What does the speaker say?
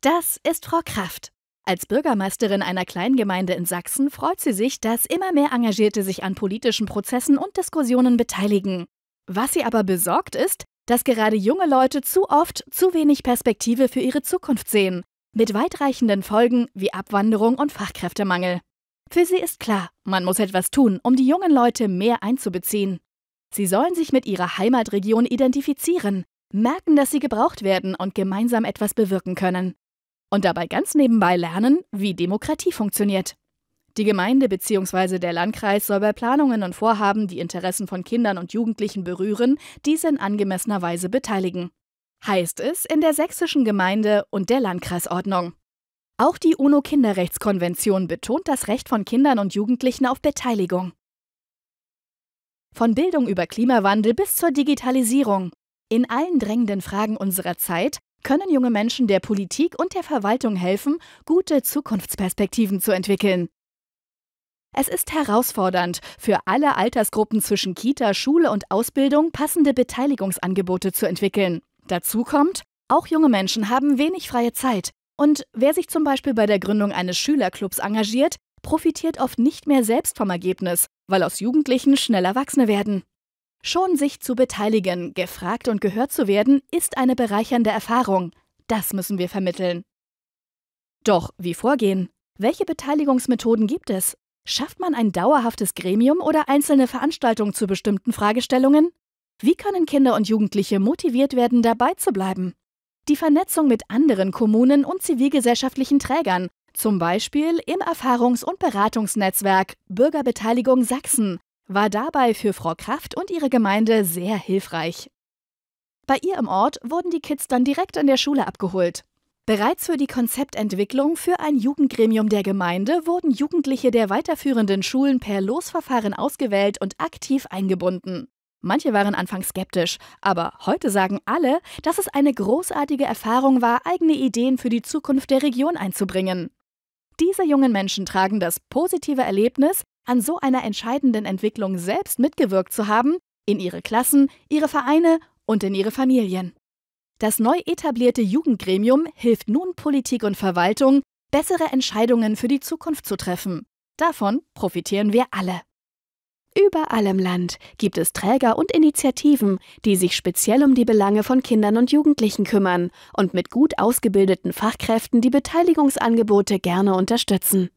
Das ist Frau Kraft. Als Bürgermeisterin einer Kleingemeinde in Sachsen freut sie sich, dass immer mehr Engagierte sich an politischen Prozessen und Diskussionen beteiligen. Was sie aber besorgt ist, dass gerade junge Leute zu oft zu wenig Perspektive für ihre Zukunft sehen, mit weitreichenden Folgen wie Abwanderung und Fachkräftemangel. Für sie ist klar, man muss etwas tun, um die jungen Leute mehr einzubeziehen. Sie sollen sich mit ihrer Heimatregion identifizieren, merken, dass sie gebraucht werden und gemeinsam etwas bewirken können und dabei ganz nebenbei lernen, wie Demokratie funktioniert. Die Gemeinde bzw. der Landkreis soll bei Planungen und Vorhaben, die Interessen von Kindern und Jugendlichen berühren, diese in angemessener Weise beteiligen. Heißt es in der sächsischen Gemeinde und der Landkreisordnung. Auch die UNO-Kinderrechtskonvention betont das Recht von Kindern und Jugendlichen auf Beteiligung. Von Bildung über Klimawandel bis zur Digitalisierung. In allen drängenden Fragen unserer Zeit können junge Menschen der Politik und der Verwaltung helfen, gute Zukunftsperspektiven zu entwickeln. Es ist herausfordernd, für alle Altersgruppen zwischen Kita, Schule und Ausbildung passende Beteiligungsangebote zu entwickeln. Dazu kommt, auch junge Menschen haben wenig freie Zeit. Und wer sich zum Beispiel bei der Gründung eines Schülerclubs engagiert, profitiert oft nicht mehr selbst vom Ergebnis, weil aus Jugendlichen schnell Erwachsene werden. Schon sich zu beteiligen, gefragt und gehört zu werden, ist eine bereichernde Erfahrung. Das müssen wir vermitteln. Doch wie vorgehen? Welche Beteiligungsmethoden gibt es? Schafft man ein dauerhaftes Gremium oder einzelne Veranstaltungen zu bestimmten Fragestellungen? Wie können Kinder und Jugendliche motiviert werden, dabei zu bleiben? Die Vernetzung mit anderen Kommunen und zivilgesellschaftlichen Trägern, zum Beispiel im Erfahrungs- und Beratungsnetzwerk Bürgerbeteiligung Sachsen, war dabei für Frau Kraft und ihre Gemeinde sehr hilfreich. Bei ihr im Ort wurden die Kids dann direkt an der Schule abgeholt. Bereits für die Konzeptentwicklung für ein Jugendgremium der Gemeinde wurden Jugendliche der weiterführenden Schulen per Losverfahren ausgewählt und aktiv eingebunden. Manche waren anfangs skeptisch, aber heute sagen alle, dass es eine großartige Erfahrung war, eigene Ideen für die Zukunft der Region einzubringen. Diese jungen Menschen tragen das positive Erlebnis an so einer entscheidenden Entwicklung selbst mitgewirkt zu haben, in ihre Klassen, ihre Vereine und in ihre Familien. Das neu etablierte Jugendgremium hilft nun Politik und Verwaltung, bessere Entscheidungen für die Zukunft zu treffen. Davon profitieren wir alle. Überall im Land gibt es Träger und Initiativen, die sich speziell um die Belange von Kindern und Jugendlichen kümmern und mit gut ausgebildeten Fachkräften die Beteiligungsangebote gerne unterstützen.